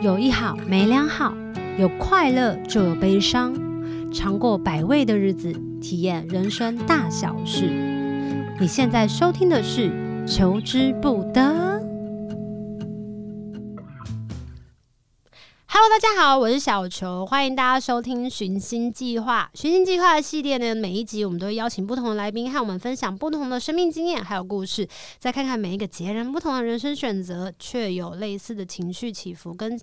有一好没两好，有快乐就有悲伤，尝过百味的日子，体验人生大小事。你现在收听的是《求之不得》。大家好，我是小球，欢迎大家收听《寻星计划》。《寻星计划》系列的每一集，我们都会邀请不同的来宾，和我们分享不同的生命经验，还有故事。再看看每一个截然不同的人生选择，却有类似的情绪起伏跟。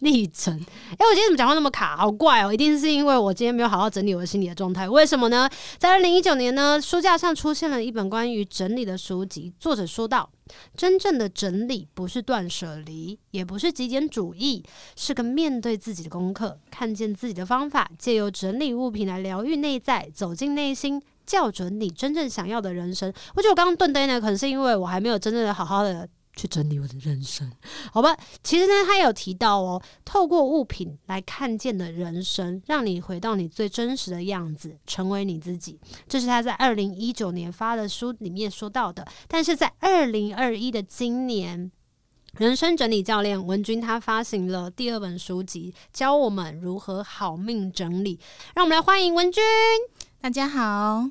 历程，哎，我今天怎么讲话那么卡，好怪哦！一定是因为我今天没有好好整理我的心理的状态。为什么呢？在二零一九年呢，书架上出现了一本关于整理的书籍。作者说道：真正的整理不是断舍离，也不是极简主义，是个面对自己的功课，看见自己的方法，借由整理物品来疗愈内在，走进内心，校准你真正想要的人生。我觉得我刚刚断呆呢，可能是因为我还没有真正的好好的。去整理我的人生，好吧。其实呢，他有提到哦，透过物品来看见的人生，让你回到你最真实的样子，成为你自己。这是他在二零一九年发的书里面说到的。但是在二零二一的今年，人生整理教练文军他发行了第二本书籍，教我们如何好命整理。让我们来欢迎文军。大家好，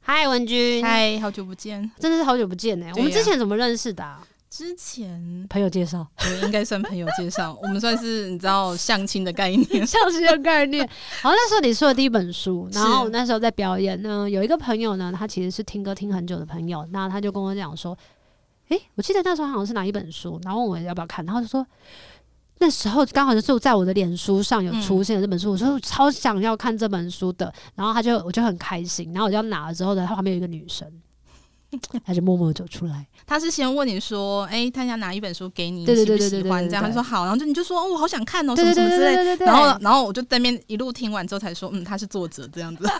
嗨，文军，嗨，好久不见，真的是好久不见呢。我们之前怎么认识的？之前朋友介绍，应该算朋友介绍，我们算是你知道相亲的概念，相亲的概念。然 后那时候你说的第一本书，然后那时候在表演呢，有一个朋友呢，他其实是听歌听很久的朋友，那他就跟我讲说，诶，我记得那时候好像是哪一本书，然后问我要不要看，然后就说那时候刚好就是在我的脸书上有出现这本书，我说超想要看这本书的，然后他就我就很开心，然后我就要拿了之后呢，他旁边有一个女生。他就默默走出来，他是先问你说：“哎，他想拿一本书给你，你喜不喜欢这样。”他说：“好。”然后就你就说：“哦，我好想看哦，什么什么之类。”然后，然后我就在那边一路听完之后才说：“嗯，他是作者这样子。”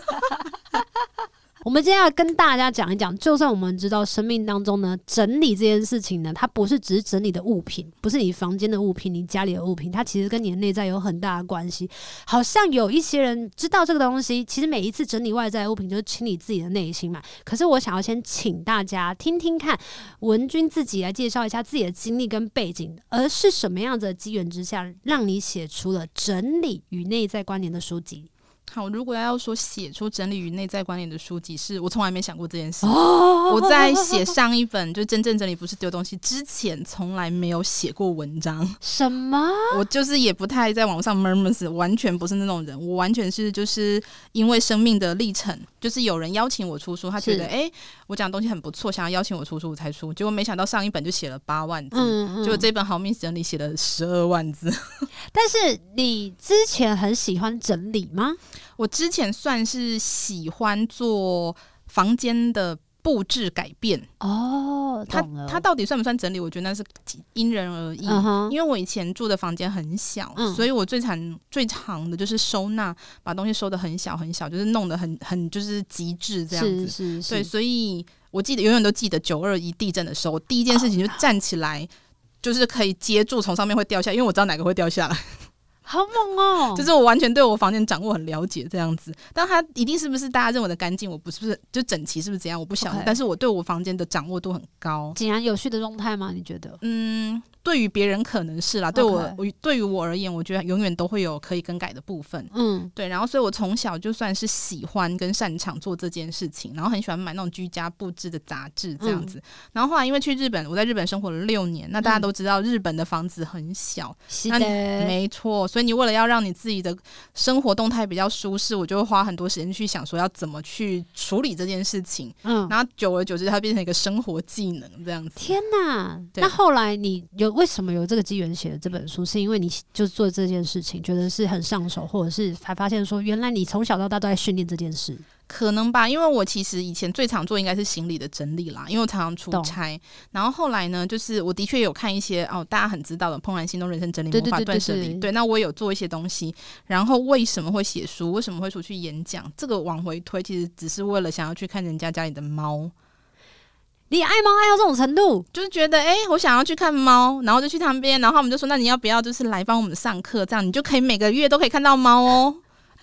我们接下来跟大家讲一讲，就算我们知道生命当中呢，整理这件事情呢，它不是只整理的物品，不是你房间的物品，你家里的物品，它其实跟你的内在有很大的关系。好像有一些人知道这个东西，其实每一次整理外在物品，就是清理自己的内心嘛。可是我想要先请大家听听看，文君自己来介绍一下自己的经历跟背景，而是什么样子的机缘之下，让你写出了《整理与内在关联》的书籍？好，如果要要说写出整理与内在关联的书籍，是我从来没想过这件事。我在写上一本就真正整理不是丢东西之前，从来没有写过文章。什么？我就是也不太在网上闷闷死，完全不是那种人。我完全是就是因为生命的历程，就是有人邀请我出书，他觉得哎，我讲的东西很不错，想要邀请我出书我才出。结果没想到上一本就写了八万字，结果这本《好命整理》写了十二万字。但是你之前很喜欢整理吗？我之前算是喜欢做房间的布置改变哦，它它到底算不算整理？我觉得那是因人而异。因为我以前住的房间很小，所以我最常最长的就是收纳，把东西收的很小很小，就是弄得很很就是极致这样子。是是是。对，所以我记得永远都记得九二一地震的时候，第一件事情就站起来，就是可以接住从上面会掉下，因为我知道哪个会掉下来。好猛哦！就是我完全对我房间掌握很了解这样子，但他一定是不是大家认为的干净？我不是不是就整齐？是不是怎样？我不晓得。但是我对我房间的掌握度很高，井然有序的状态吗？你觉得？嗯，对于别人可能是啦，对我我对于我而言，我觉得永远都会有可以更改的部分。嗯，对。然后，所以我从小就算是喜欢跟擅长做这件事情，然后很喜欢买那种居家布置的杂志这样子。然后，后来因为去日本，我在日本生活了六年。那大家都知道，日本的房子很小。那没错。所以你为了要让你自己的生活动态比较舒适，我就会花很多时间去想说要怎么去处理这件事情。嗯，然后久而久之，它变成一个生活技能这样子。天哪！那后来你有为什么有这个机缘写的这本书，是因为你就做这件事情，觉得是很上手，或者是才发现说原来你从小到大都在训练这件事。可能吧，因为我其实以前最常做应该是行李的整理啦，因为我常常出差。然后后来呢，就是我的确有看一些哦，大家很知道的《怦然心动》《人生整理魔法》《断舍离》。对，那我有做一些东西。然后为什么会写书？为什么会出去演讲？这个往回推，其实只是为了想要去看人家家里的猫。你爱猫爱到这种程度，就是觉得哎，我想要去看猫，然后就去旁边，然后我们就说，那你要不要就是来帮我们上课，这样你就可以每个月都可以看到猫哦。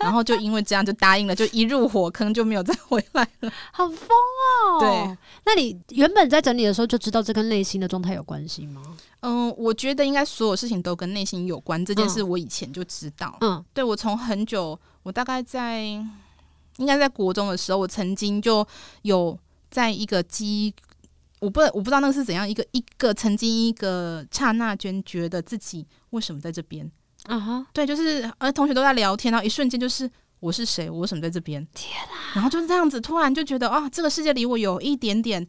然后就因为这样就答应了，就一入火坑就没有再回来了。好疯哦！对，那你原本在整理的时候就知道这跟内心的状态有关系吗？嗯，我觉得应该所有事情都跟内心有关。这件事我以前就知道。嗯，对，我从很久，我大概在应该在国中的时候，我曾经就有在一个机，我不我不知道那个是怎样一个一个曾经一个刹那，间觉得自己为什么在这边。啊哈，对，就是呃，同学都在聊天，然后一瞬间就是我是谁，我为什么在这边？天啊！然后就是这样子，突然就觉得啊，这个世界离我有一点点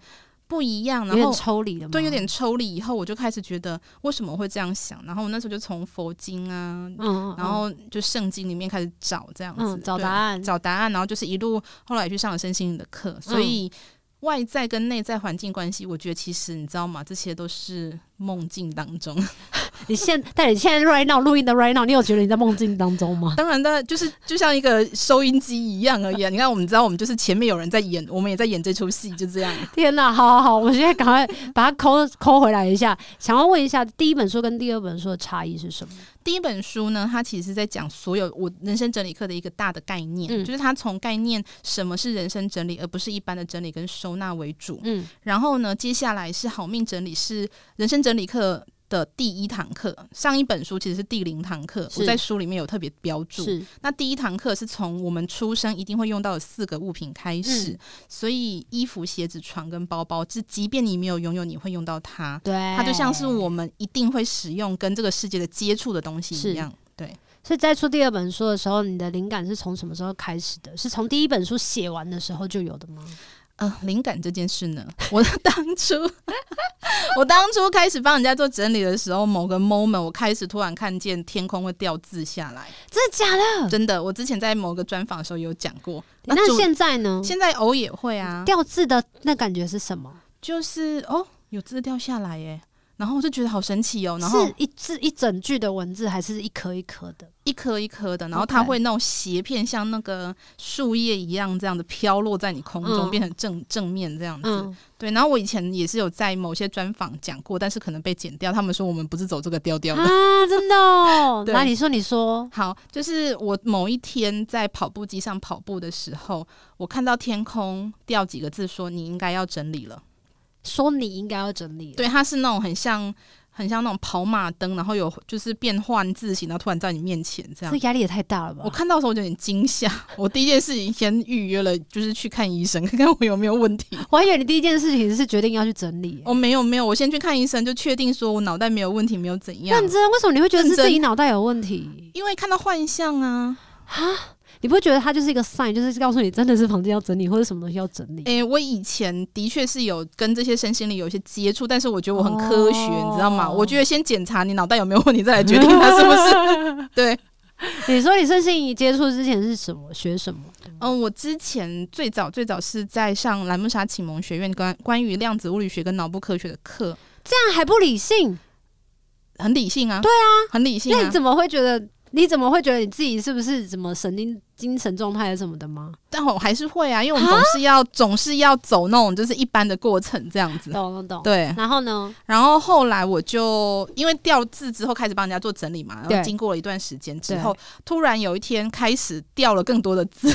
不一样，然后抽离的，对，有点抽离。以后我就开始觉得，为什么会这样想？然后我那时候就从佛经啊，然后就圣经里面开始找这样子，找答案，找答案。然后就是一路后来去上了身心灵的课，所以外在跟内在环境关系，我觉得其实你知道吗？这些都是梦境当中。你现，但你现在 right now 录音的 right now，你有觉得你在梦境当中吗？当然的，就是就像一个收音机一样而已。啊。你看，我们知道，我们就是前面有人在演，我们也在演这出戏，就这样。天哪，好好好，我们现在赶快把它抠抠回来一下。想要问一下，第一本书跟第二本书的差异是什么？第一本书呢，它其实是在讲所有我人生整理课的一个大的概念，就是它从概念什么是人生整理，而不是一般的整理跟收纳为主。嗯，然后呢，接下来是好命整理，是人生整理课。的第一堂课，上一本书其实是第零堂课，我在书里面有特别标注。那第一堂课是从我们出生一定会用到的四个物品开始，所以衣服、鞋子、床跟包包，这即便你没有拥有，你会用到它。对，它就像是我们一定会使用跟这个世界的接触的东西一样。对，所以在出第二本书的时候，你的灵感是从什么时候开始的？是从第一本书写完的时候就有的吗？呃，灵感这件事呢，我 当初 我当初开始帮人家做整理的时候，某个 moment 我开始突然看见天空会掉字下来，真的假的？真的，我之前在某个专访的时候有讲过。那现在呢？现在偶也会啊，掉字的那感觉是什么？就是哦，有字掉下来耶。然后我就觉得好神奇哦，然后是一字一整句的文字，还是一颗一颗的，一颗一颗的。然后它会那种斜片，像那个树叶一样，这样的飘落在你空中，变成正正面这样子。对，然后我以前也是有在某些专访讲过，但是可能被剪掉。他们说我们不是走这个调调啊，真的。哦。那你说，你说好，就是我某一天在跑步机上跑步的时候，我看到天空掉几个字，说你应该要整理了。说你应该要整理，对，它是那种很像很像那种跑马灯，然后有就是变换字形，然后突然在你面前这样，这压力也太大了吧！我看到的时候我就有点惊吓，我第一件事情先预约了，就是去看医生，看 看我有没有问题。我还以为你第一件事情是决定要去整理，我没有没有，我先去看医生，就确定说我脑袋没有问题，没有怎样。认真，为什么你会觉得是自己脑袋有问题？因为看到幻象啊！啊。你不会觉得它就是一个 sign，就是告诉你真的是房间要整理，或者什么东西要整理？诶，我以前的确是有跟这些身心灵有一些接触，但是我觉得我很科学，你知道吗？我觉得先检查你脑袋有没有问题，再来决定它是不是。对，你说你身心灵接触之前是什么学什么？嗯，我之前最早最早是在上兰姆沙启蒙学院关关于量子物理学跟脑部科学的课，这样还不理性？很理性啊，对啊，很理性。那你怎么会觉得？你怎么会觉得你自己是不是怎么神经？精神状态什么的吗？但我还是会啊，因为我们总是要总是要走那种就是一般的过程这样子，懂懂懂。对，然后呢？然后后来我就因为掉字之后开始帮人家做整理嘛，然后经过了一段时间之后，突然有一天开始掉了更多的字，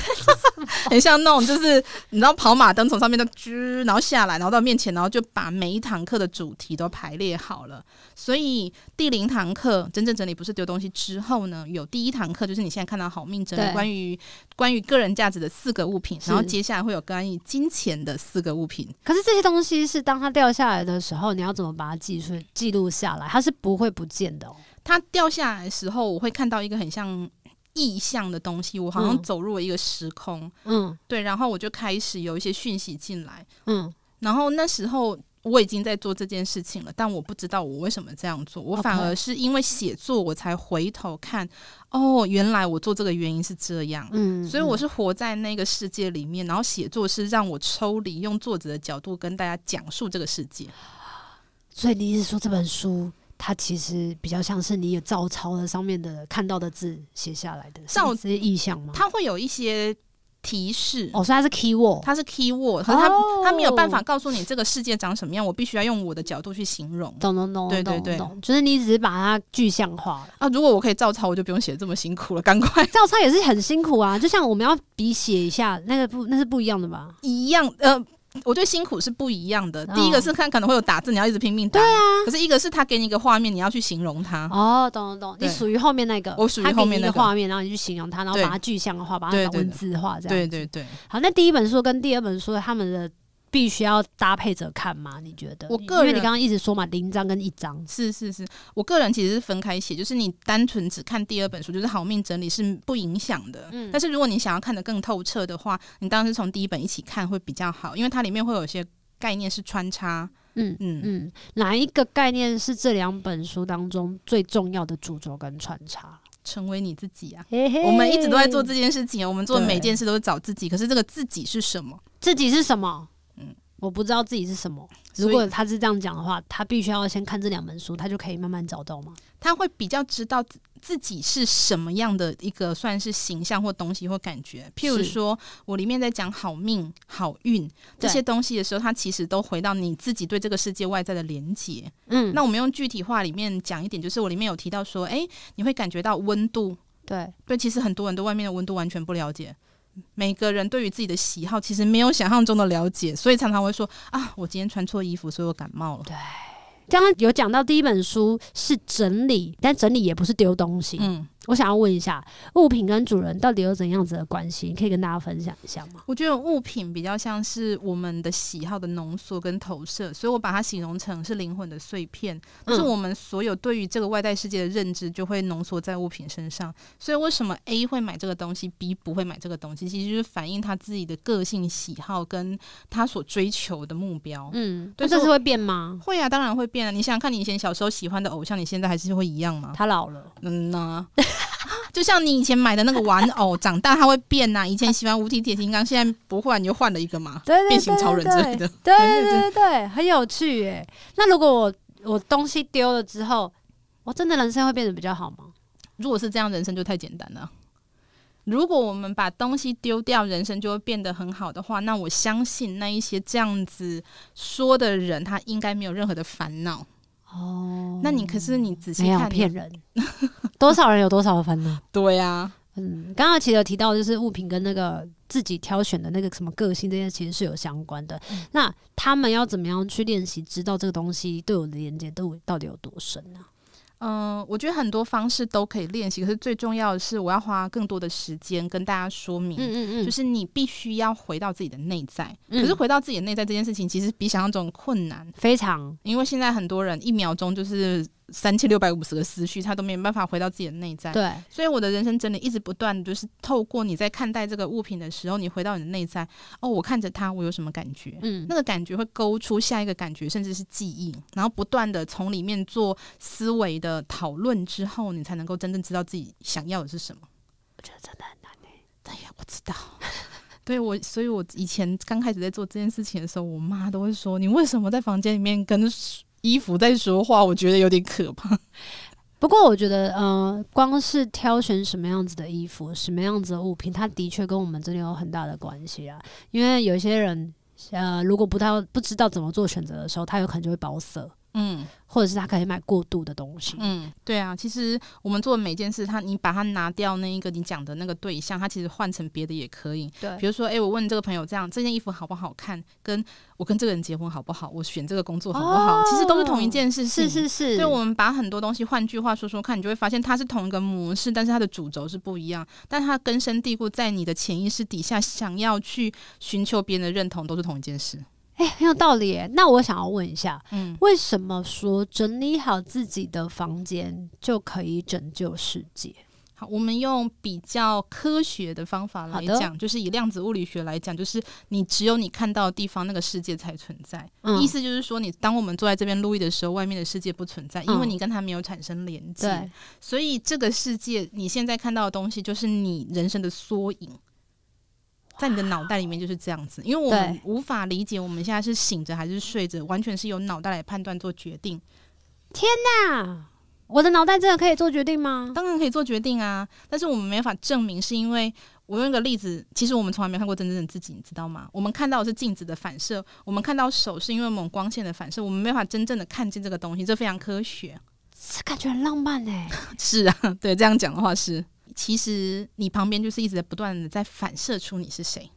很像那种就是你知道跑马灯从上面的“吱”然后下来，然后到面前，然后就把每一堂课的主题都排列好了。所以第零堂课真正整理不是丢东西之后呢，有第一堂课就是你现在看到好命整理关于。关于个人价值的四个物品，然后接下来会有关于金钱的四个物品。可是这些东西是当它掉下来的时候，你要怎么把它记出、记录下来？它是不会不见的。它掉下来的时候，我会看到一个很像意象的东西，我好像走入了一个时空。嗯，对，然后我就开始有一些讯息进来。嗯，然后那时候。我已经在做这件事情了，但我不知道我为什么这样做。我反而是因为写作，我才回头看，哦，原来我做这个原因是这样。嗯，所以我是活在那个世界里面，然后写作是让我抽离，用作者的角度跟大家讲述这个世界。所以你是说这本书它其实比较像是你也照抄了上面的看到的字写下来的，照这些意象吗？它会有一些。提示，哦，所以它是 keyword，它是 keyword，可是它它没有办法告诉你这个世界长什么样，我必须要用我的角度去形容。懂懂懂，对对对，就是你只是把它具象化了。啊，如果我可以照抄，我就不用写这么辛苦了。赶快 照抄也是很辛苦啊，就像我们要比写一下，那个不那是不一样的吧？一样，呃。我觉得辛苦是不一样的。第一个是看可能会有打字，你要一直拼命打。对啊，可是一个是他给你一个画面，你要去形容它。哦，懂懂懂，你属于后面那个。我属于后面那个画面，然后你去形容它，然后把它具象化，把它文字化，这样。对对对。好，那第一本书跟第二本书他们的。必须要搭配着看吗？你觉得？我个人因为你刚刚一直说嘛，零章跟一章是是是，我个人其实是分开写，就是你单纯只看第二本书，就是好命整理是不影响的。嗯，但是如果你想要看得更透彻的话，你当时从第一本一起看会比较好，因为它里面会有些概念是穿插。嗯嗯嗯，哪一个概念是这两本书当中最重要的主轴跟穿插？成为你自己啊！我们一直都在做这件事情，我们做每件事都是找自己，可是这个自己是什么？自己是什么？我不知道自己是什么。如果他是这样讲的话，他必须要先看这两本书，他就可以慢慢找到吗？他会比较知道自己是什么样的一个算是形象或东西或感觉。譬如说我里面在讲好命、好运这些东西的时候，他其实都回到你自己对这个世界外在的连接。嗯，那我们用具体话里面讲一点，就是我里面有提到说，哎，你会感觉到温度。对对，其实很多人对外面的温度完全不了解。每个人对于自己的喜好其实没有想象中的了解，所以常常会说啊，我今天穿错衣服，所以我感冒了。对，刚刚有讲到第一本书是整理，但整理也不是丢东西。嗯。我想要问一下，物品跟主人到底有怎样子的关系？可以跟大家分享一下吗？我觉得物品比较像是我们的喜好的浓缩跟投射，所以我把它形容成是灵魂的碎片。就是我们所有对于这个外在世界的认知，就会浓缩在物品身上。所以为什么 A 会买这个东西，B 不会买这个东西？其实就是反映他自己的个性喜好跟他所追求的目标。嗯，对，这是会变吗？会啊，当然会变啊。你想看你以前小时候喜欢的偶像，你现在还是会一样吗？他老了。嗯呐。就像你以前买的那个玩偶，长大它会变呐。以前喜欢无体铁金刚，现在不换你就换了一个嘛？对，变形超人之类的。对对对，很有趣耶。那如果我我东西丢了之后，我真的人生会变得比较好吗？如果是这样，人生就太简单了。如果我们把东西丢掉，人生就会变得很好的话，那我相信那一些这样子说的人，他应该没有任何的烦恼。哦，那你可是你仔细看，骗人，多少人有多少烦恼，对呀，嗯，刚刚其实提到就是物品跟那个自己挑选的那个什么个性这些其实是有相关的，那他们要怎么样去练习知道这个东西对我的连接度到底有多深呢？嗯，我觉得很多方式都可以练习，可是最重要的是，我要花更多的时间跟大家说明。嗯嗯嗯，就是你必须要回到自己的内在，可是回到自己的内在这件事情，其实比想象中困难非常，因为现在很多人一秒钟就是。三千六百五十个思绪，他都没有办法回到自己的内在。对，所以我的人生真的一直不断，就是透过你在看待这个物品的时候，你回到你的内在。哦，我看着它，我有什么感觉？嗯，那个感觉会勾出下一个感觉，甚至是记忆，然后不断的从里面做思维的讨论，之后你才能够真正知道自己想要的是什么。我觉得真的很难哎。对呀，我知道。对我，所以我以前刚开始在做这件事情的时候，我妈都会说：“你为什么在房间里面跟？”衣服在说话，我觉得有点可怕。不过，我觉得呃，光是挑选什么样子的衣服、什么样子的物品，它的确跟我们真的有很大的关系啊。因为有些人呃，如果不太不知道怎么做选择的时候，他有可能就会保色。嗯，或者是他可以买过度的东西。嗯，对啊，其实我们做的每件事，他你把它拿掉那一个，你讲的那个对象，他其实换成别的也可以。对，比如说，哎，我问这个朋友这样这件衣服好不好看，跟我跟这个人结婚好不好，我选这个工作好不好，其实都是同一件事。是是是。所以，我们把很多东西，换句话说说看，你就会发现它是同一个模式，但是它的主轴是不一样。但它根深蒂固在你的潜意识底下，想要去寻求别人的认同，都是同一件事。哎，很有道理。那我想要问一下，嗯，为什么说整理好自己的房间就可以拯救世界？好，我们用比较科学的方法来讲，就是以量子物理学来讲，就是你只有你看到的地方那个世界才存在。意思就是说，你当我们坐在这边录音的时候，外面的世界不存在，因为你跟他没有产生连接。所以这个世界，你现在看到的东西，就是你人生的缩影。在你的脑袋里面就是这样子，因为我们无法理解我们现在是醒着还是睡着，完全是由脑袋来判断做决定。天哪，我的脑袋真的可以做决定吗？当然可以做决定啊，但是我们没法证明，是因为我用一个例子，其实我们从来没看过真正的自己，你知道吗？我们看到的是镜子的反射，我们看到手是因为某种光线的反射，我们没法真正的看见这个东西，这非常科学。这感觉很浪漫嘞。是啊，对，这样讲的话是。其实你旁边就是一直在不断的在反射出你是谁，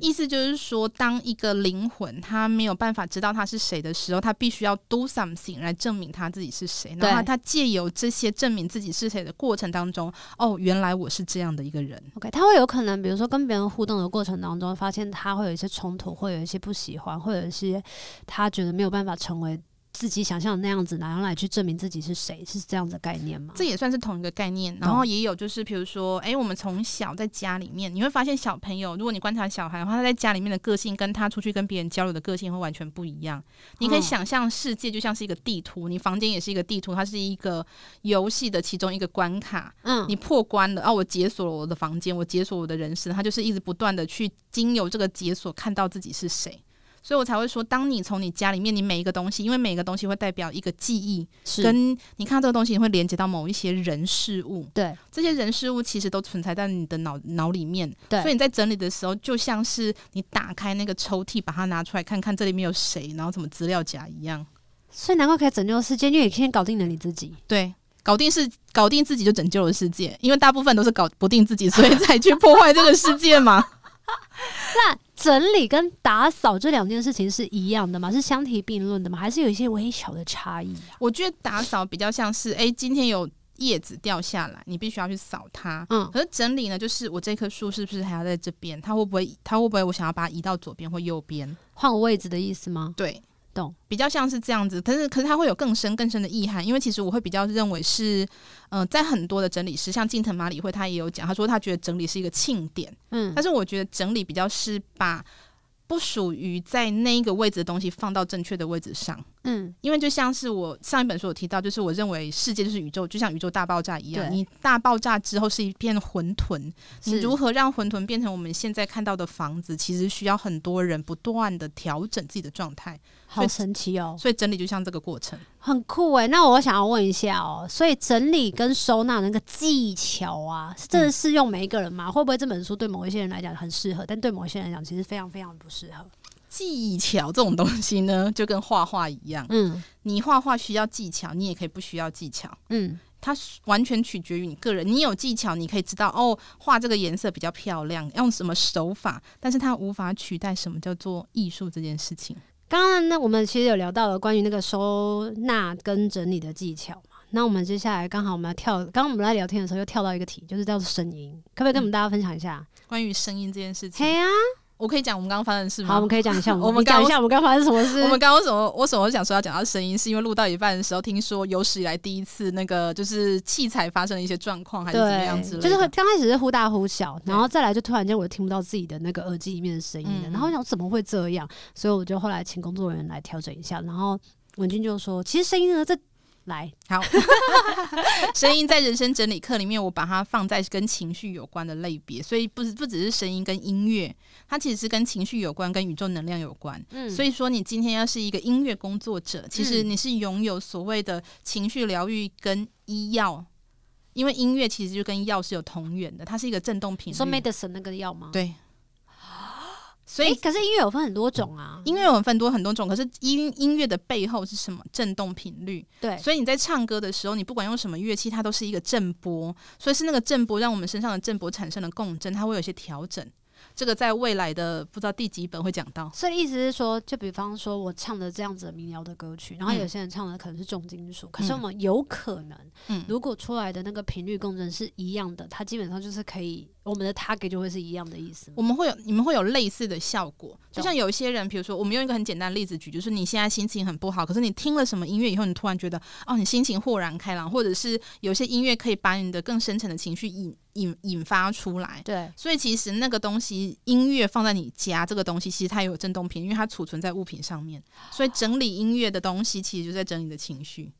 意思就是说，当一个灵魂他没有办法知道他是谁的时候，他必须要 do something 来证明他自己是谁。然后他借由这些证明自己是谁的过程当中，哦，原来我是这样的一个人。OK，他会有可能，比如说跟别人互动的过程当中，发现他会有一些冲突，会有一些不喜欢，或者是他觉得没有办法成为。自己想象那样子，然后来去证明自己是谁，是这样的概念吗？这也算是同一个概念。然后也有就是，比如说，哎，我们从小在家里面，你会发现小朋友，如果你观察小孩的话，他在家里面的个性，跟他出去跟别人交流的个性会完全不一样。你可以想象世界就像是一个地图，你房间也是一个地图，它是一个游戏的其中一个关卡。嗯，你破关了，哦，我解锁了我的房间，我解锁我的人生，他就是一直不断的去经由这个解锁，看到自己是谁。所以我才会说，当你从你家里面，你每一个东西，因为每一个东西会代表一个记忆，是跟你看到这个东西，你会连接到某一些人事物。对，这些人事物其实都存在在你的脑脑里面。对，所以你在整理的时候，就像是你打开那个抽屉，把它拿出来看看，这里面有谁，然后什么资料夹一样。所以难怪可以拯救世界，因为你先搞定了你自己。对，搞定是搞定自己就拯救了世界，因为大部分都是搞不定自己，所以才去破坏这个世界嘛。那。整理跟打扫这两件事情是一样的吗？是相提并论的吗？还是有一些微小的差异？我觉得打扫比较像是，哎，今天有叶子掉下来，你必须要去扫它。嗯，可是整理呢，就是我这棵树是不是还要在这边？它会不会？它会不会？我想要把它移到左边或右边，换个位置的意思吗？对。比较像是这样子，但是可是他会有更深更深的意涵，因为其实我会比较认为是，嗯，在很多的整理师，像近藤麻里惠，他也有讲，他说他觉得整理是一个庆典，嗯，但是我觉得整理比较是把不属于在那一个位置的东西放到正确的位置上。嗯，因为就像是我上一本书有提到，就是我认为世界就是宇宙，就像宇宙大爆炸一样，你大爆炸之后是一片混沌，你如何让混沌变成我们现在看到的房子，其实需要很多人不断的调整自己的状态，好神奇哦！所以整理就像这个过程，很酷哎。那我想要问一下哦，所以整理跟收纳那个技巧啊，是真的适用每一个人吗？会不会这本书对某一些人来讲很适合，但对某一些人来讲其实非常非常不适合？技巧这种东西呢，就跟画画一样。嗯，你画画需要技巧，你也可以不需要技巧。嗯，它完全取决于你个人。你有技巧，你可以知道哦，画这个颜色比较漂亮，用什么手法。但是它无法取代什么叫做艺术这件事情。刚刚那我们其实有聊到了关于那个收纳跟整理的技巧嘛。那我们接下来刚好我们要跳，刚刚我们在聊天的时候又跳到一个题，就是叫做声音，可不可以跟我们大家分享一下关于声音这件事情？嘿呀、啊。我可以讲我们刚刚发生的事吗？好，我们可以讲一下 我们。讲一下我们刚发生什么事。我们刚刚什么？为什么想说要讲到声音？是因为录到一半的时候，听说有史以来第一次那个就是器材发生了一些状况，还是怎么样子？就是刚开始是忽大忽小，然后再来就突然间我就听不到自己的那个耳机里面的声音了。然后我想怎么会这样？所以我就后来请工作人员来调整一下。然后文君就说：“其实声音呢，在……”来，好，声音在人生整理课里面，我把它放在跟情绪有关的类别，所以不是不只是声音跟音乐，它其实是跟情绪有关，跟宇宙能量有关。嗯，所以说你今天要是一个音乐工作者，其实你是拥有所谓的情绪疗愈跟医药，因为音乐其实就跟药是有同源的，它是一个振动频率。说 medicine 那个药吗？对。所以，可是音乐有分很多种啊。音乐我分多很多种，可是音音乐的背后是什么？震动频率。对，所以你在唱歌的时候，你不管用什么乐器，它都是一个振波。所以是那个振波让我们身上的振波产生了共振，它会有一些调整。这个在未来的不知道第几本会讲到。所以意思是说，就比方说我唱的这样子民谣的歌曲，然后有些人唱的可能是重金属，可是我们有可能，如果出来的那个频率共振是一样的，它基本上就是可以。我们的 tag 就会是一样的意思，我们会有，你们会有类似的效果。就像有一些人，比如说，我们用一个很简单的例子举，就是你现在心情很不好，可是你听了什么音乐以后，你突然觉得，哦，你心情豁然开朗，或者是有些音乐可以把你的更深层的情绪引引引发出来。对，所以其实那个东西，音乐放在你家这个东西，其实它有震动片，因为它储存在物品上面，所以整理音乐的东西，其实就在整理你的情绪。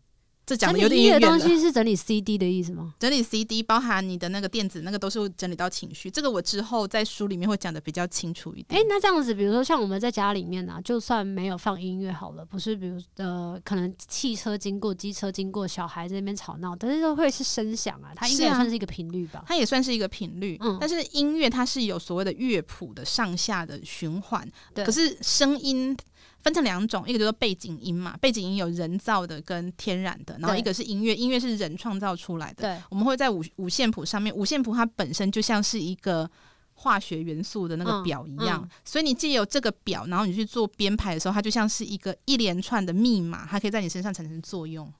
这讲的有点远东西是整理 C D 的意思吗？整理 C D 包含你的那个电子那个都是整理到情绪。这个我之后在书里面会讲的比较清楚一点。哎，那这样子，比如说像我们在家里面呢，就算没有放音乐好了，不是，比如呃，可能汽车经过、机车经过、小孩那边吵闹，但是都会是声响啊，它应该算是一个频率吧？它也算是一个频率。嗯，但是音乐它是有所谓的乐谱的上下的循环，可是声音。分成两种，一个就是背景音嘛，背景音有人造的跟天然的，然后一个是音乐，音乐是人创造出来的。对，我们会在五五线谱上面，五线谱它本身就像是一个化学元素的那个表一样，所以你既有这个表，然后你去做编排的时候，它就像是一个一连串的密码，它可以在你身上产生作用。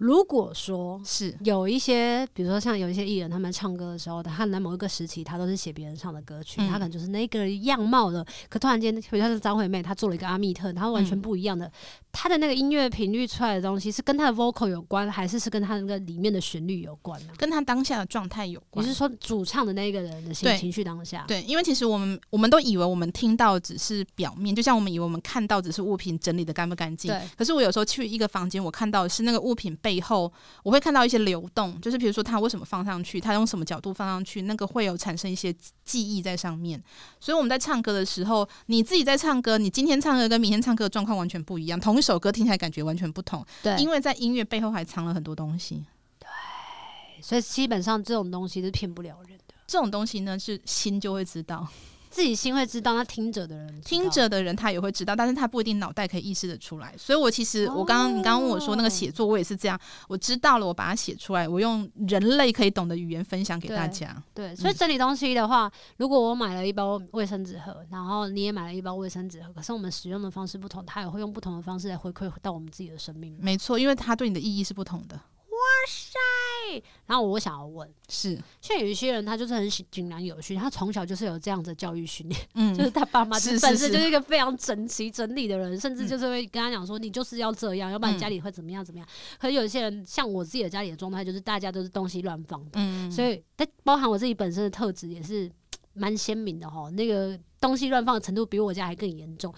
如果说，是有一些，比如说像有一些艺人，他们唱歌的时候，他在某一个时期，他都是写别人唱的歌曲，他可能就是那个样貌的。可突然间，比方说张惠妹，她做了一个阿密特，她完全不一样的。她的那个音乐频率出来的东西，是跟她的 vocal 有关，还是是跟她那个里面的旋律有关呢？跟她当下的状态有关。你是说主唱的那个人的心情绪当下？对，因为其实我们我们都以为我们听到只是表面，就像我们以为我们看到只是物品整理的干不干净。对。可是我有时候去一个房间，我看到的是那个物品被。背后我会看到一些流动，就是比如说他为什么放上去，他用什么角度放上去，那个会有产生一些记忆在上面。所以我们在唱歌的时候，你自己在唱歌，你今天唱歌跟明天唱歌的状况完全不一样，同一首歌听起来感觉完全不同。对，因为在音乐背后还藏了很多东西。对，所以基本上这种东西是骗不了人的。这种东西呢，是心就会知道。自己心会知道，那听者的人，听者的人他也会知道，但是他不一定脑袋可以意识的出来。所以，我其实我刚刚你刚刚问我说那个写作，我也是这样，我知道了，我把它写出来，我用人类可以懂的语言分享给大家。对，所以整理东西的话，如果我买了一包卫生纸盒，然后你也买了一包卫生纸盒，可是我们使用的方式不同，它也会用不同的方式来回馈到我们自己的生命。没错，因为它对你的意义是不同的。然后我想要问，是，像有一些人，他就是很井然有序，他从小就是有这样的教育训练，嗯，就是他爸妈本身就是一个非常整齐整理的人，甚至就是会跟他讲说，你就是要这样，要不然家里会怎么样怎么样。可有些人像我自己的家里的状态，就是大家都是东西乱放，嗯，所以，但包含我自己本身的特质也是蛮鲜明的哈，那个东西乱放的程度比我家还更严重，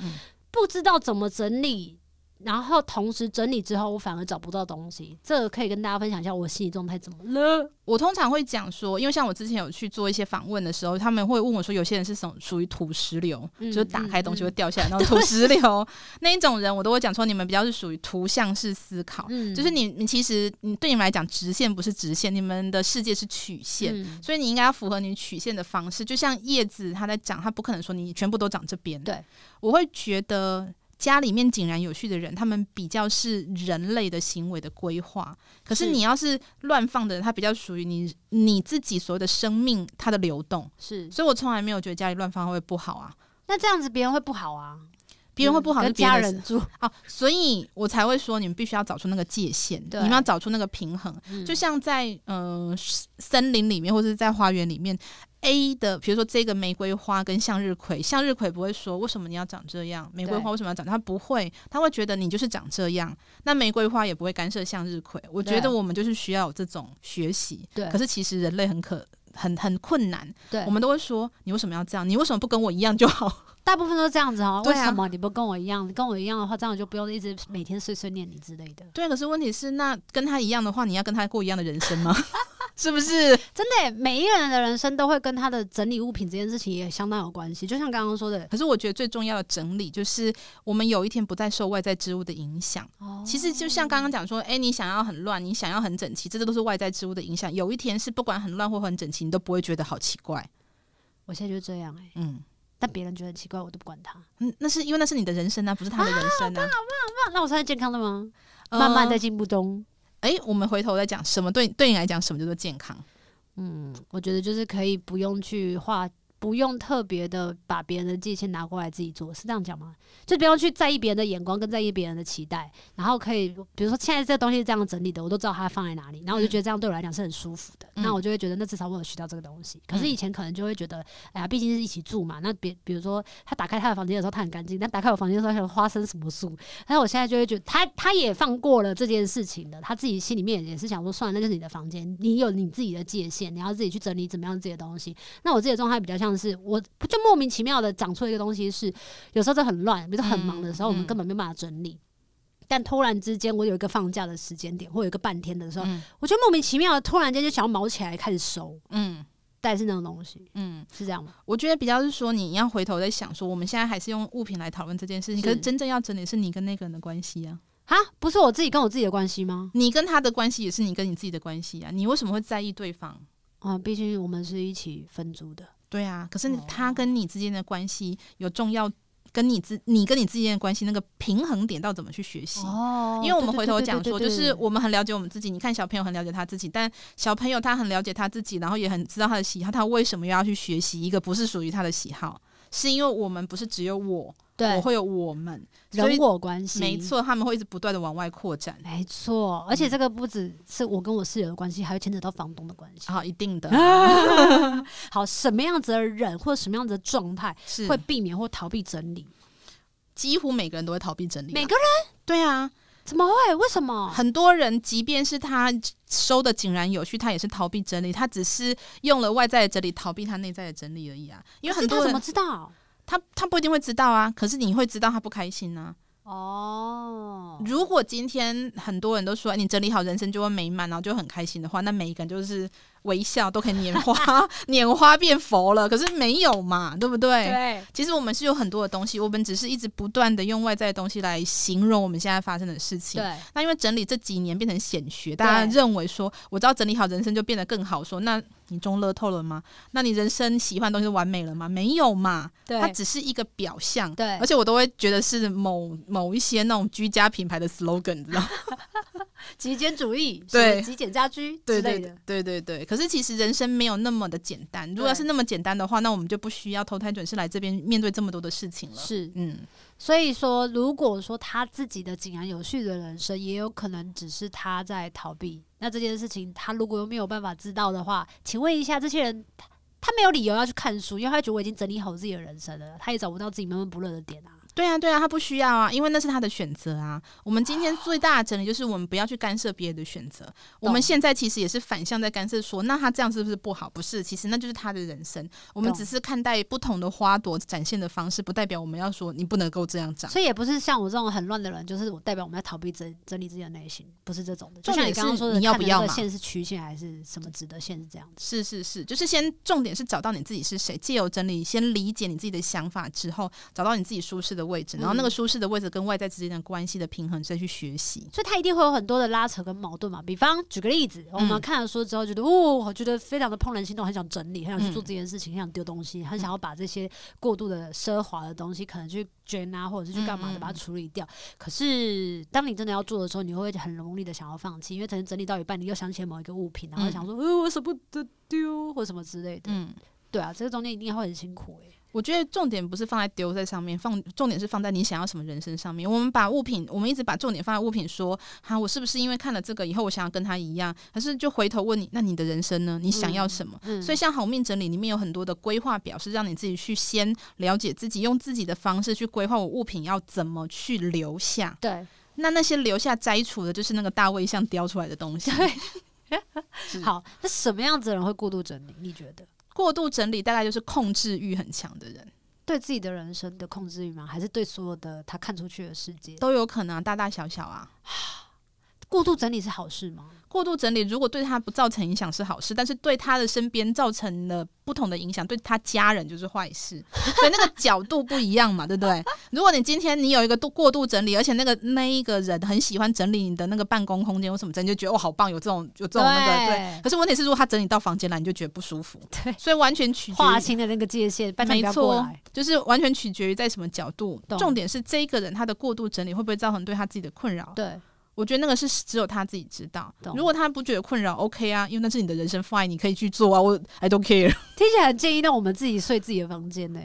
不知道怎么整理。然后同时整理之后，我反而找不到东西。这个可以跟大家分享一下我心理状态怎么了。我通常会讲说，因为像我之前有去做一些访问的时候，他们会问我说，有些人是属属于土石流，就是打开东西会掉下来那种 土石流那一种人，我都会讲说，你们比较是属于图像式思考，就是你你其实你对你们来讲，直线不是直线，你们的世界是曲线，所以你应该要符合你曲线的方式。就像叶子它在长，它不可能说你全部都长这边。对，我会觉得。家里面井然有序的人，他们比较是人类的行为的规划。可是你要是乱放的，它比较属于你你自己所谓的生命它的流动。是，所以我从来没有觉得家里乱放会不好啊。那这样子别人会不好啊？别人会不好跟家人住啊，所以我才会说你们必须要找出那个界限，对，你们要找出那个平衡。就像在呃森林里面，或者在花园里面。A 的，比如说这个玫瑰花跟向日葵，向日葵不会说为什么你要长这样，玫瑰花为什么要长？它不会，它会觉得你就是长这样。那玫瑰花也不会干涉向日葵。我觉得我们就是需要这种学习。对。可是其实人类很可很很困难。对。我们都会说你为什么要这样？你为什么不跟我一样就好？大部分都这样子哦、为什么你不跟我一样？跟我一样的话，这样就不用一直每天碎碎念你之类的。对。可是问题是，那跟他一样的话，你要跟他过一样的人生吗？是不是真的？每一个人的人生都会跟他的整理物品这件事情也相当有关系。就像刚刚说的，可是我觉得最重要的整理就是我们有一天不再受外在之物的影响。其实就像刚刚讲说，哎，你想要很乱，你想要很整齐，这个都是外在之物的影响。有一天是不管很乱或很整齐，你都不会觉得好奇怪。我现在就是这样哎，嗯，但别人觉得很奇怪，我都不管他。嗯，那是因为那是你的人生啊，不是他的人生啊。那好不好？那我算是健康的吗？慢慢在进步中。哎，我们回头再讲什么对对你来讲什么叫做健康？嗯，我觉得就是可以不用去画。不用特别的把别人的界限拿过来自己做，是这样讲吗？就不用去在意别人的眼光跟在意别人的期待，然后可以，比如说现在这东西是这样整理的，我都知道它放在哪里，然后我就觉得这样对我来讲是很舒服的。那我就会觉得，那至少我有学到这个东西。可是以前可能就会觉得，哎呀，毕竟是一起住嘛。那别比如说他打开他的房间的时候，他很干净；但打开我房间的时候，发生什么书？但是我现在就会觉得，他他也放过了这件事情的，他自己心里面也是想说，算了，那就是你的房间，你有你自己的界限，你要自己去整理怎么样自己的东西。那我自己的状态比较像。是，我不就莫名其妙的长出一个东西，是有时候就很乱，比如说很忙的时候，我们根本没办法整理。但突然之间，我有一个放假的时间点，或有一个半天的时候，我就莫名其妙，的突然间就想要毛起来开始收，嗯，但是那种东西，嗯，是这样吗？我觉得比较是说，你要回头在想，说我们现在还是用物品来讨论这件事情，可是真正要整理是你跟那个人的关系啊，啊，不是我自己跟我自己的关系吗？你跟他的关系也是你跟你自己的关系啊，你为什么会在意对方啊？毕竟我们是一起分租的。对啊，可是他跟你之间的关系有重要，跟你之你跟你之间的关系那个平衡点到怎么去学习？哦，因为我们回头讲说，就是我们很了解我们自己。你看小朋友很了解他自己，但小朋友他很了解他自己，然后也很知道他的喜好，他为什么要去学习一个不是属于他的喜好？是因为我们不是只有我，我会有我们人我关系，没错，他们会一直不断的往外扩展，没错，而且这个不只是我跟我室友的关系，还会牵扯到房东的关系，好一定的，好什么样子的人或者什么样子的状态是会避免或逃避整理，几乎每个人都会逃避整理，每个人对啊。怎么会？为什么？很多人即便是他收的井然有序，他也是逃避整理，他只是用了外在的整理逃避他内在的整理而已啊。因为很多人怎么知道？他他不一定会知道啊。可是你会知道他不开心呢。哦，如果今天很多人都说你整理好人生就会美满，然后就很开心的话，那每一个人就是微笑都可以拈花 拈花变佛了。可是没有嘛，对不对？对，其实我们是有很多的东西，我们只是一直不断的用外在的东西来形容我们现在发生的事情。对，那因为整理这几年变成显学，大家认为说，我知道整理好人生就变得更好，说那。你中乐透了吗？那你人生喜欢的东西完美了吗？没有嘛，对，它只是一个表象。对，而且我都会觉得是某某一些那种居家品牌的 slogan，你知道 极简主义，对，极简家居之类的，对对对。可是其实人生没有那么的简单，如果要是那么简单的话，那我们就不需要投胎转世来这边面对这么多的事情了。是，嗯。所以说，如果说他自己的井然有序的人生，也有可能只是他在逃避。那这件事情，他如果又没有办法知道的话，请问一下，这些人他他没有理由要去看书，因为他觉得我已经整理好自己的人生了，他也找不到自己闷闷不乐的点啊。对啊，对啊，他不需要啊，因为那是他的选择啊。我们今天最大的整理就是，我们不要去干涉别人的选择。我们现在其实也是反向在干涉，说那他这样是不是不好？不是，其实那就是他的人生。我们只是看待不同的花朵展现的方式，不代表我们要说你不能够这样长。所以也不是像我这种很乱的人，就是我代表我们要逃避整整理自己的内心，不是这种的。就像你刚刚说的，你要不要嘛？线是曲线还是什么？值得线是这样子。是是是，就是先重点是找到你自己是谁，借由整理先理解你自己的想法之后，找到你自己舒适的。位置，然后那个舒适的位置跟外在之间的关系的平衡再去学习，所以它一定会有很多的拉扯跟矛盾嘛。比方举个例子，我们看了书之后，觉得哦，我觉得非常的怦然心动，很想整理，很想去做这件事情，很想丢东西，很想要把这些过度的奢华的东西，可能去捐啊，或者是去干嘛的把它处理掉。可是当你真的要做的时候，你会很容易的想要放弃，因为可能整理到一半，你又想起来某一个物品，然后想说，呃，我舍不得丢，或什么之类的。嗯，对啊，这个中间一定会很辛苦哎。我觉得重点不是放在丢在上面，放重点是放在你想要什么人生上面。我们把物品，我们一直把重点放在物品，说：哈，我是不是因为看了这个以后，我想要跟他一样？可是就回头问你，那你的人生呢？你想要什么？所以像好命整理里面有很多的规划表，是让你自己去先了解自己，用自己的方式去规划我物品要怎么去留下。对，那那些留下摘除的，就是那个大卫像雕出来的东西。好，那什么样子的人会过度整理？你觉得？过度整理大概就是控制欲很强的人，对自己的人生的控制欲吗？还是对所有的他看出去的世界都有可能大大小小啊？过度整理是好事吗？过度整理如果对他不造成影响是好事，但是对他的身边造成了不同的影响，对他家人就是坏事。所以那个角度不一样嘛，对不对？如果你今天你有一个度过度整理，而且那个那一个人很喜欢整理你的那个办公空间或什么，你就觉得哦好棒，有这种有这种那个对。可是问题是，如果他整理到房间来，你就觉得不舒服。对，所以完全取决划清的那个界限。没错，就是完全取决于在什么角度。重点是这一个人他的过度整理会不会造成对他自己的困扰？对。我觉得那个是只有他自己知道。如果他不觉得困扰，OK 啊，因为那是你的人生 fine，你可以去做啊。我 I don't care。听起来很建议，那我们自己睡自己的房间呢。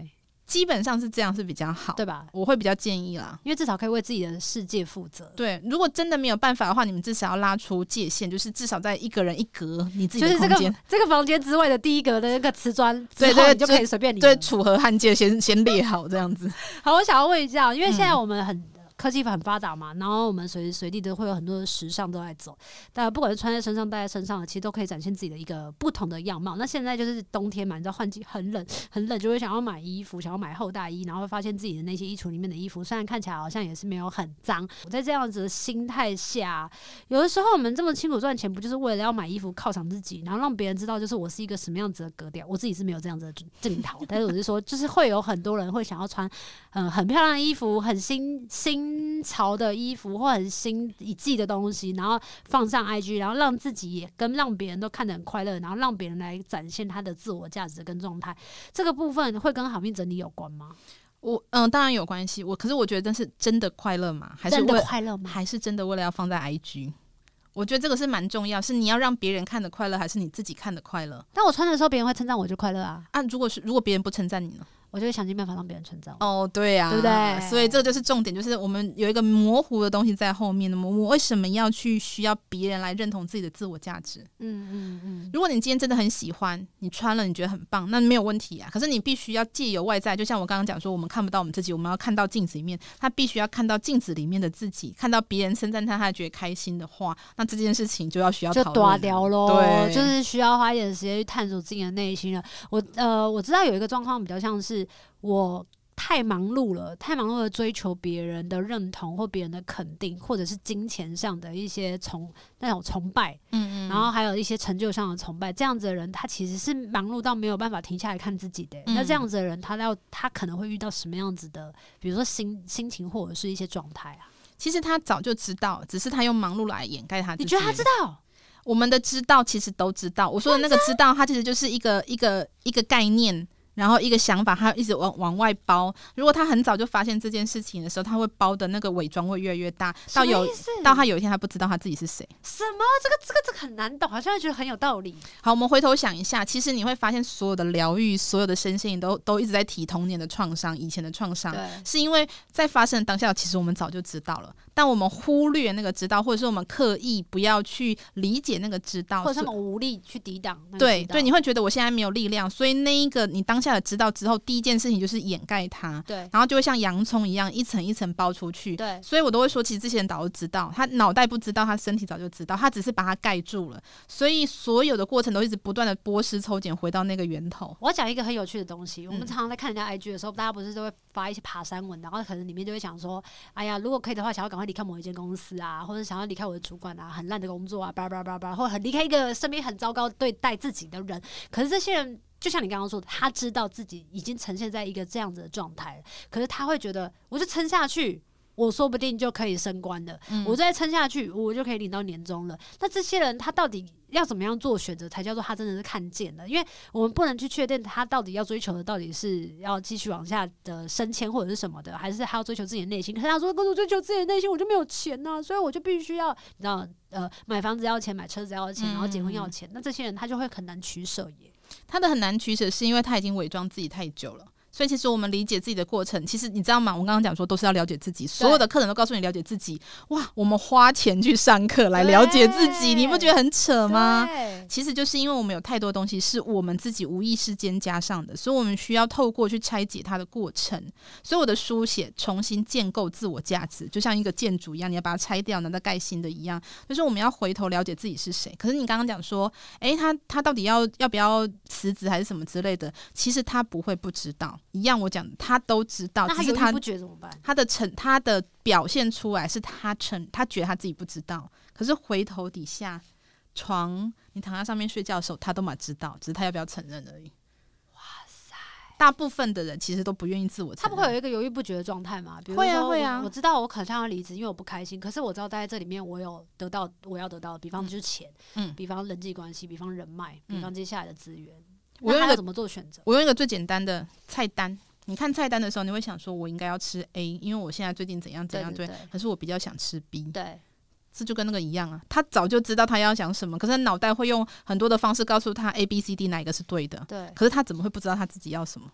基本上是这样，是比较好，对吧？我会比较建议啦，因为至少可以为自己的世界负责。对，如果真的没有办法的话，你们至少要拉出界限，就是至少在一个人一格，你自己房间。这个房间之外的第一格的那个瓷砖对对，你就可以随便你对楚河汉界先先列好这样子。好，我想要问一下，因为现在我们很。科技很发达嘛，然后我们随时随地都会有很多的时尚都在走，但不管是穿在身上、戴在身上，其实都可以展现自己的一个不同的样貌。那现在就是冬天嘛，你知道换季很冷，很冷就会想要买衣服，想要买厚大衣，然后会发现自己的那些衣橱里面的衣服，虽然看起来好像也是没有很脏，我在这样子的心态下，有的时候我们这么辛苦赚钱，不就是为了要买衣服犒赏自己，然后让别人知道就是我是一个什么样子的格调？我自己是没有这样子的镜头，但是我是说，就是会有很多人会想要穿嗯很漂亮的衣服，很新新。新潮的衣服或很新、一自己的东西，然后放上 IG，然后让自己也跟让别人都看得很快乐，然后让别人来展现他的自我价值跟状态，这个部分会跟好命整理有关吗？我嗯，当然有关系。我可是我觉得，但是真的快乐吗？还是为了快乐吗？还是真的为了要放在 IG？我觉得这个是蛮重要，是你要让别人看的快乐，还是你自己看的快乐？但我穿的时候，别人会称赞我就快乐啊！啊，如果是如果别人不称赞你呢？我就会想尽办法让别人成长。哦，对呀，对不对？所以这就是重点，就是我们有一个模糊的东西在后面。那么，为什么要去需要别人来认同自己的自我价值？嗯嗯嗯。如果你今天真的很喜欢，你穿了你觉得很棒，那没有问题啊。可是你必须要借由外在，就像我刚刚讲说，我们看不到我们自己，我们要看到镜子里面。他必须要看到镜子里面的自己，看到别人称赞他，他觉得开心的话，那这件事情就要需要就断掉喽。对，就是需要花一点时间去探索自己的内心了。我呃，我知道有一个状况比较像是。我太忙碌了，太忙碌的追求别人的认同或别人的肯定，或者是金钱上的一些崇那种崇拜，嗯嗯，然后还有一些成就上的崇拜。这样子的人，他其实是忙碌到没有办法停下来看自己的。那这样子的人，他要他可能会遇到什么样子的，比如说心心情或者是一些状态啊？其实他早就知道，只是他用忙碌来掩盖他。你觉得他知道？我们的知道其实都知道。我说的那个知道，他其实就是一个一个一个概念。然后一个想法，他一直往往外包。如果他很早就发现这件事情的时候，他会包的那个伪装会越来越大，到有到他有一天他不知道他自己是谁。什么？这个这个这个很难懂，好像觉得很有道理。好，我们回头想一下，其实你会发现所有的疗愈，所有的身心，都都一直在提童年的创伤、以前的创伤，是因为在发生当下，其实我们早就知道了。但我们忽略那个知道，或者是我们刻意不要去理解那个知道，或者他们无力去抵挡。对对，你会觉得我现在没有力量，所以那一个你当下的知道之后，第一件事情就是掩盖它。对，然后就会像洋葱一样一层一层剥出去。对，所以我都会说，其实这些人早就知道，他脑袋不知道，他身体早就知道，他只是把它盖住了。所以所有的过程都一直不断的剥丝抽茧，回到那个源头。我讲一个很有趣的东西，我们常常在看人家 IG 的时候，大家不是都会发一些爬山文，然后可能里面就会想说，哎呀，如果可以的话，想要赶快。离开某一间公司啊，或者想要离开我的主管啊，很烂的工作啊，叭叭叭叭，或很离开一个身边很糟糕对待自己的人。可是这些人，就像你刚刚说，他知道自己已经呈现在一个这样子的状态，可是他会觉得，我就撑下去。我说不定就可以升官了，我再撑下去，我就可以领到年终了。那这些人他到底要怎么样做选择，才叫做他真的是看见了？因为我们不能去确定他到底要追求的到底是要继续往下的升迁或者是什么的，还是他要追求自己的内心。可是他说，如果追求自己的内心，我就没有钱呐，所以我就必须要你知道，呃，买房子要钱，买车子要钱，然后结婚要钱。那这些人他就会很难取舍耶。他的很难取舍是因为他已经伪装自己太久了。所以其实我们理解自己的过程，其实你知道吗？我刚刚讲说都是要了解自己，所有的客人都告诉你了解自己。哇，我们花钱去上课来了解自己，你不觉得很扯吗？其实就是因为我们有太多东西是我们自己无意识间加上的，所以我们需要透过去拆解它的过程。所以我的书写重新建构自我价值，就像一个建筑一样，你要把它拆掉，拿来盖新的一样。就是我们要回头了解自己是谁。可是你刚刚讲说，诶，他他到底要要不要辞职还是什么之类的，其实他不会不知道。一样，我讲他都知道，但是他不觉怎么办？他的成他的表现出来是他成，他觉得他自己不知道，可是回头底下床你躺在上面睡觉的时候，他都蛮知道，只是他要不要承认而已。哇塞！大部分的人其实都不愿意自我，他不会有一个犹豫不决的状态吗？会啊会啊！我知道我可能要离职，因为我不开心，可是我知道待在这里面，我有得到我要得到，的，比方就是钱，嗯，比方人际关系，比方人脉，比方接下来的资源。我用一个怎么做选择？我用一个最简单的菜单。你看菜单的时候，你会想说，我应该要吃 A，因为我现在最近怎样怎样对，可是我比较想吃 B。对，这就跟那个一样啊。他早就知道他要讲什么，可是脑袋会用很多的方式告诉他 A、B、C、D 哪一个是对的。对，可是他怎么会不知道他自己要什么？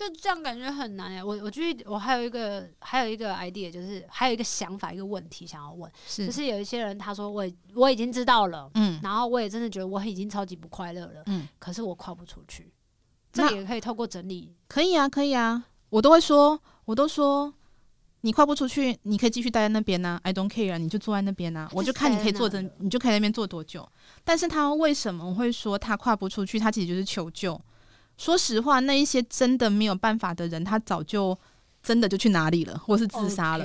就这样感觉很难哎。我我记我还有一个还有一个 idea，就是还有一个想法一个问题想要问，是就是有一些人他说我我已经知道了，嗯，然后我也真的觉得我已经超级不快乐了，嗯，可是我跨不出去。这也可以透过整理，可以啊，可以啊，我都会说，我都说你跨不出去，你可以继续待在那边呢。I don't care，你就坐在那边呢，我就看你可以坐着，你就可以那边坐多久。但是他为什么会说他跨不出去？他其实就是求救。说实话，那一些真的没有办法的人，他早就真的就去哪里了，或是自杀了。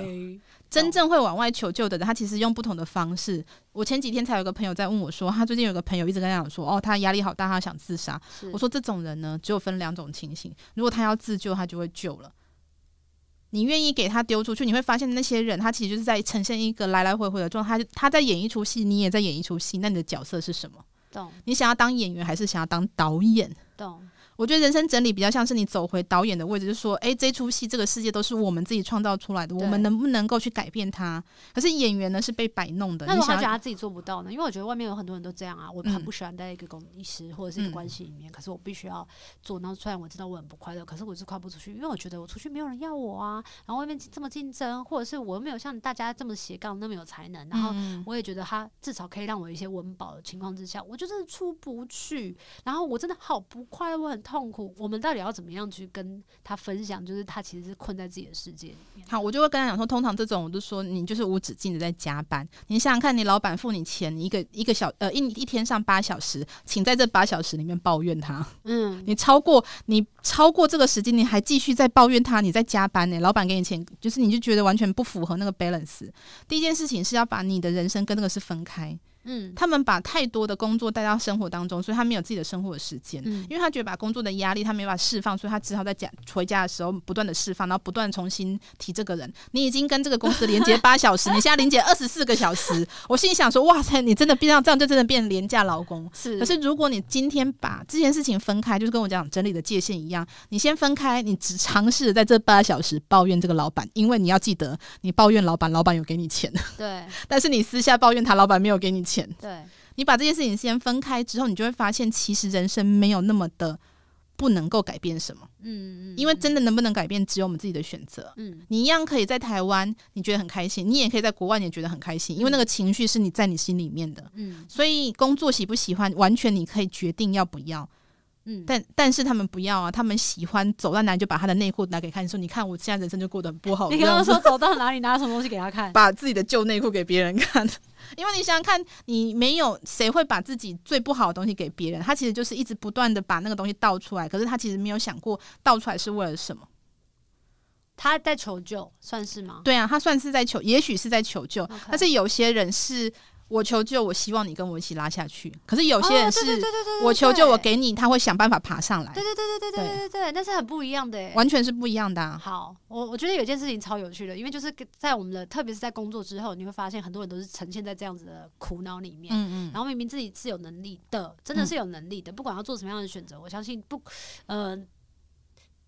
真正会往外求救的人，他其实用不同的方式。我前几天才有个朋友在问我说，他最近有个朋友一直跟他说，哦，他压力好大，他想自杀。我说这种人呢，只有分两种情形：如果他要自救，他就会救了。你愿意给他丢出去，你会发现那些人，他其实就是在呈现一个来来回回的状态，他在演一出戏，你也在演一出戏。那你的角色是什么？懂？你想要当演员还是想要当导演？懂？我觉得人生整理比较像是你走回导演的位置，就说：哎，这出戏、这个世界都是我们自己创造出来的，我们能不能够去改变它？可是演员呢是被摆弄的。那我想讲他自己做不到呢，因为我觉得外面有很多人都这样啊。我很不喜欢在一个公司或者是一个关系里面，可是我必须要做。那虽然我知道我很不快乐，可是我是跨不出去，因为我觉得我出去没有人要我啊。然后外面这么竞争，或者是我没有像大家这么斜杠那么有才能，然后我也觉得他至少可以让我一些温饱的情况之下，我就真的出不去。然后我真的好不快乐。痛苦，我们到底要怎么样去跟他分享？就是他其实是困在自己的世界里面。好，我就会跟他讲说，通常这种我就说，你就是无止境的在加班。你想想看，你老板付你钱，一个一个小呃一一天上八小时，请在这八小时里面抱怨他。嗯，你超过你超过这个时间，你还继续在抱怨他，你在加班呢。老板给你钱，就是你就觉得完全不符合那个 balance。第一件事情是要把你的人生跟那个是分开。嗯，他们把太多的工作带到生活当中，所以他没有自己的生活的时间。嗯，因为他觉得把工作的压力他没办法释放，所以他只好在家回家的时候不断的释放，然后不断重新提这个人。你已经跟这个公司连接八小时，你现在连接 二十四个小时。我心里想说，哇塞，你真的变这样，就真的变廉价劳工。是，可是如果你今天把这件事情分开，就是跟我讲整理的界限一样，你先分开，你只尝试在这八小时抱怨这个老板，因为你要记得，你抱怨老板，老板有给你钱。对，但是你私下抱怨他老板没有给你钱。对，你把这件事情先分开之后，你就会发现，其实人生没有那么的不能够改变什么。嗯嗯，因为真的能不能改变，只有我们自己的选择。嗯，你一样可以在台湾，你觉得很开心；你也可以在国外，也觉得很开心。因为那个情绪是你在你心里面的。嗯，所以工作喜不喜欢，完全你可以决定要不要。嗯，但但是他们不要啊，他们喜欢走到哪里就把他的内裤拿给看，说你看我现在人生就过得很不好。你刚刚说走到哪里拿什么东西给他看？把自己的旧内裤给别人看，因为你想想看，你没有谁会把自己最不好的东西给别人，他其实就是一直不断的把那个东西倒出来，可是他其实没有想过倒出来是为了什么。他在求救，算是吗？对啊，他算是在求，也许是在求救，但是有些人是。我求救，我希望你跟我一起拉下去。可是有些人是，我求救，我给你，他会想办法爬上来。对对对对对对对对，那是很不一样的，完全是不一样的。好，我我觉得有件事情超有趣的，因为就是在我们的，特别是在工作之后，你会发现很多人都是呈现在这样子的苦恼里面。嗯嗯，然后明明自己是有能力的，真的是有能力的，不管要做什么样的选择，我相信不，嗯。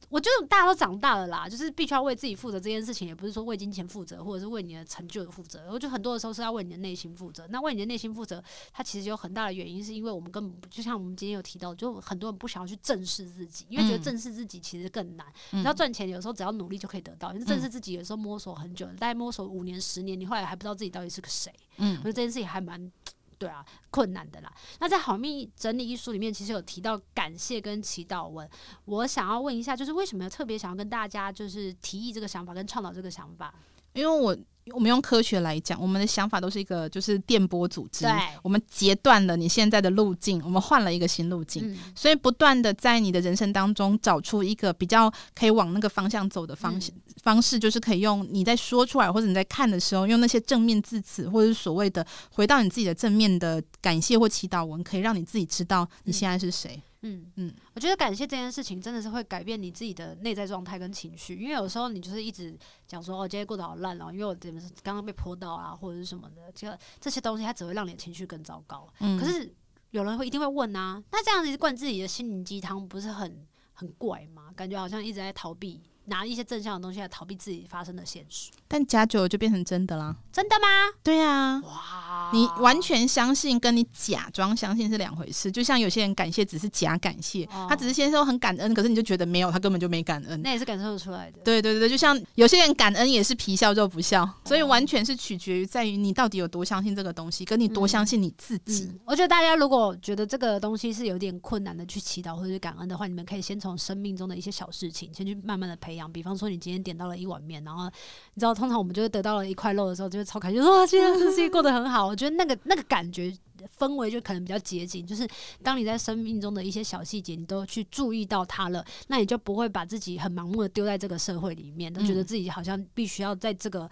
我觉得大家都长大了啦，就是必须要为自己负责这件事情，也不是说为金钱负责，或者是为你的成就负责。我觉得很多的时候是要为你的内心负责。那为你的内心负责，它其实有很大的原因，是因为我们根本就像我们今天有提到，就很多人不想要去正视自己，因为觉得正视自己其实更难。你要赚钱，有时候只要努力就可以得到；，你正视自己，有时候摸索很久，大概摸索五年、十年，你后来还不知道自己到底是个谁。嗯，我觉得这件事情还蛮。对啊，困难的啦。那在《好命整理艺术》里面，其实有提到感谢跟祈祷文。我想要问一下，就是为什么要特别想要跟大家就是提议这个想法跟倡导这个想法？因为我。我们用科学来讲，我们的想法都是一个就是电波组织。我们截断了你现在的路径，我们换了一个新路径，所以不断的在你的人生当中找出一个比较可以往那个方向走的方向方式，就是可以用你在说出来或者你在看的时候，用那些正面字词，或者是所谓的回到你自己的正面的感谢或祈祷文，可以让你自己知道你现在是谁。嗯嗯。我觉得感谢这件事情真的是会改变你自己的内在状态跟情绪，因为有时候你就是一直讲说哦，今天过得好烂哦，因为我怎么刚刚被泼到啊，或者是什么的，就这些东西它只会让你的情绪更糟糕。嗯，可是有人会一定会问啊，那这样子灌自己的心灵鸡汤不是很很怪吗？感觉好像一直在逃避。拿一些正向的东西来逃避自己发生的现实，但假酒就变成真的啦？真的吗？对啊，哇！你完全相信跟你假装相信是两回事。就像有些人感谢只是假感谢，他只是先说很感恩，可是你就觉得没有，他根本就没感恩。那也是感受得出来的。对对对对，就像有些人感恩也是皮笑肉不笑，所以完全是取决于在于你到底有多相信这个东西，跟你多相信你自己。我觉得大家如果觉得这个东西是有点困难的去祈祷或者是感恩的话，你们可以先从生命中的一些小事情，先去慢慢的培。比方说，你今天点到了一碗面，然后你知道，通常我们就是得到了一块肉的时候，就会超开心，说：“哇，今天这己过得很好。”我觉得那个那个感觉氛围就可能比较接近，就是当你在生命中的一些小细节，你都去注意到它了，那你就不会把自己很盲目的丢在这个社会里面，都觉得自己好像必须要在这个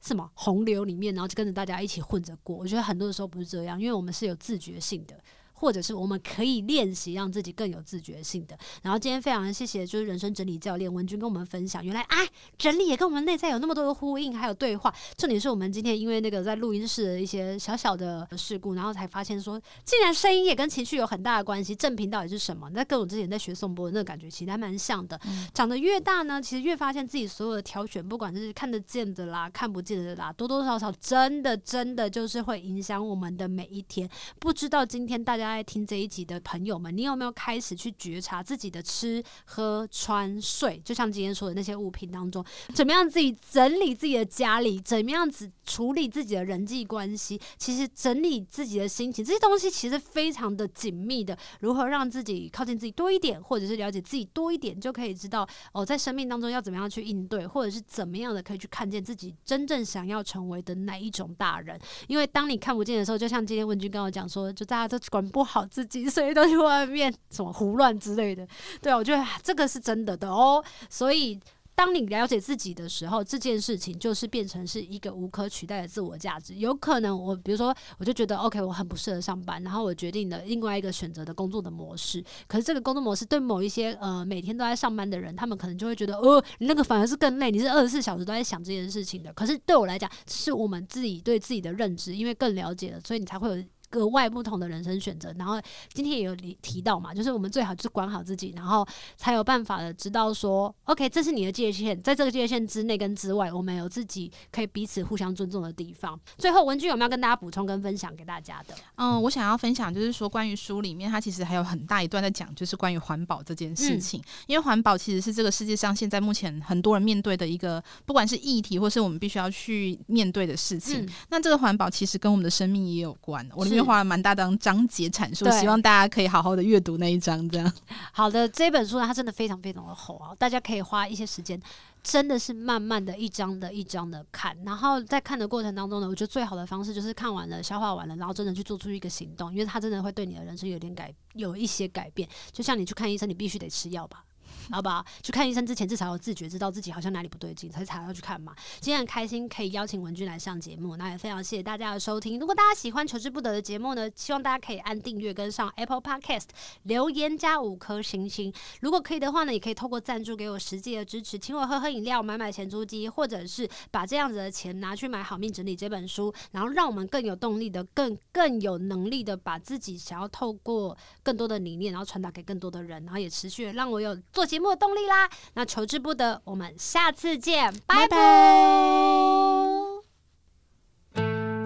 什么洪流里面，然后就跟着大家一起混着过。我觉得很多的时候不是这样，因为我们是有自觉性的。或者是我们可以练习让自己更有自觉性的。然后今天非常谢谢，就是人生整理教练文君跟我们分享，原来啊整理也跟我们内在有那么多的呼应，还有对话。这里是我们今天因为那个在录音室的一些小小的事故，然后才发现说，竟然声音也跟情绪有很大的关系。正频到底是什么？那跟我之前在学颂波那个感觉其实还蛮像的。长得越大呢，其实越发现自己所有的挑选，不管是看得见的啦，看不见的啦，多多少少真的真的就是会影响我们的每一天。不知道今天大家。在听这一集的朋友们，你有没有开始去觉察自己的吃喝穿睡？就像今天说的那些物品当中，怎么样自己整理自己的家里？怎么样子处理自己的人际关系？其实整理自己的心情，这些东西其实非常的紧密的。如何让自己靠近自己多一点，或者是了解自己多一点，就可以知道哦，在生命当中要怎么样去应对，或者是怎么样的可以去看见自己真正想要成为的哪一种大人？因为当你看不见的时候，就像今天文君跟我讲说，就大家都管。不好自己，所以都去外面什么胡乱之类的，对啊，我觉得这个是真的的哦。所以当你了解自己的时候，这件事情就是变成是一个无可取代的自我价值。有可能我比如说，我就觉得 OK，我很不适合上班，然后我决定了另外一个选择的工作的模式。可是这个工作模式对某一些呃每天都在上班的人，他们可能就会觉得，呃，你那个反而是更累，你是二十四小时都在想这件事情的。可是对我来讲，是我们自己对自己的认知，因为更了解了，所以你才会有。格外不同的人生选择。然后今天也有提到嘛，就是我们最好就是管好自己，然后才有办法的知道说，OK，这是你的界限，在这个界限之内跟之外，我们有自己可以彼此互相尊重的地方。最后，文君有没有跟大家补充跟分享给大家的？嗯，我想要分享就是说，关于书里面，它其实还有很大一段在讲，就是关于环保这件事情。因为环保其实是这个世界上现在目前很多人面对的一个，不管是议题或是我们必须要去面对的事情。那这个环保其实跟我们的生命也有关。我花了蛮大的章节阐述，希望大家可以好好的阅读那一章。这样，好的，这本书呢，它真的非常非常的厚啊，大家可以花一些时间，真的是慢慢的一章的一章的看。然后在看的过程当中呢，我觉得最好的方式就是看完了、消化完了，然后真的去做出一个行动，因为它真的会对你的人生有点改，有一些改变。就像你去看医生，你必须得吃药吧。好不好？去看医生之前，至少有自觉知道自己好像哪里不对劲，才才要去看嘛。今天很开心可以邀请文君来上节目，那也非常谢谢大家的收听。如果大家喜欢求之不得的节目呢，希望大家可以按订阅跟上 Apple Podcast，留言加五颗星星。如果可以的话呢，也可以透过赞助给我实际的支持，请我喝喝饮料，买买钱租机，或者是把这样子的钱拿去买《好命整理》这本书，然后让我们更有动力的、更更有能力的，把自己想要透过更多的理念，然后传达给更多的人，然后也持续让我有做。节目动力啦，那求之不得，我们下次见，拜拜。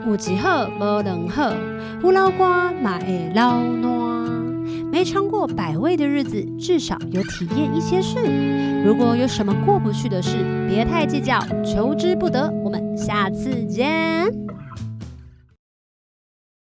有级鹤，莫冷鹤，乌老瓜，买老糯。没尝过百味的日子，至少有体验一些事。如果有什么过不去的事，别太计较。求之不得，我们下次见。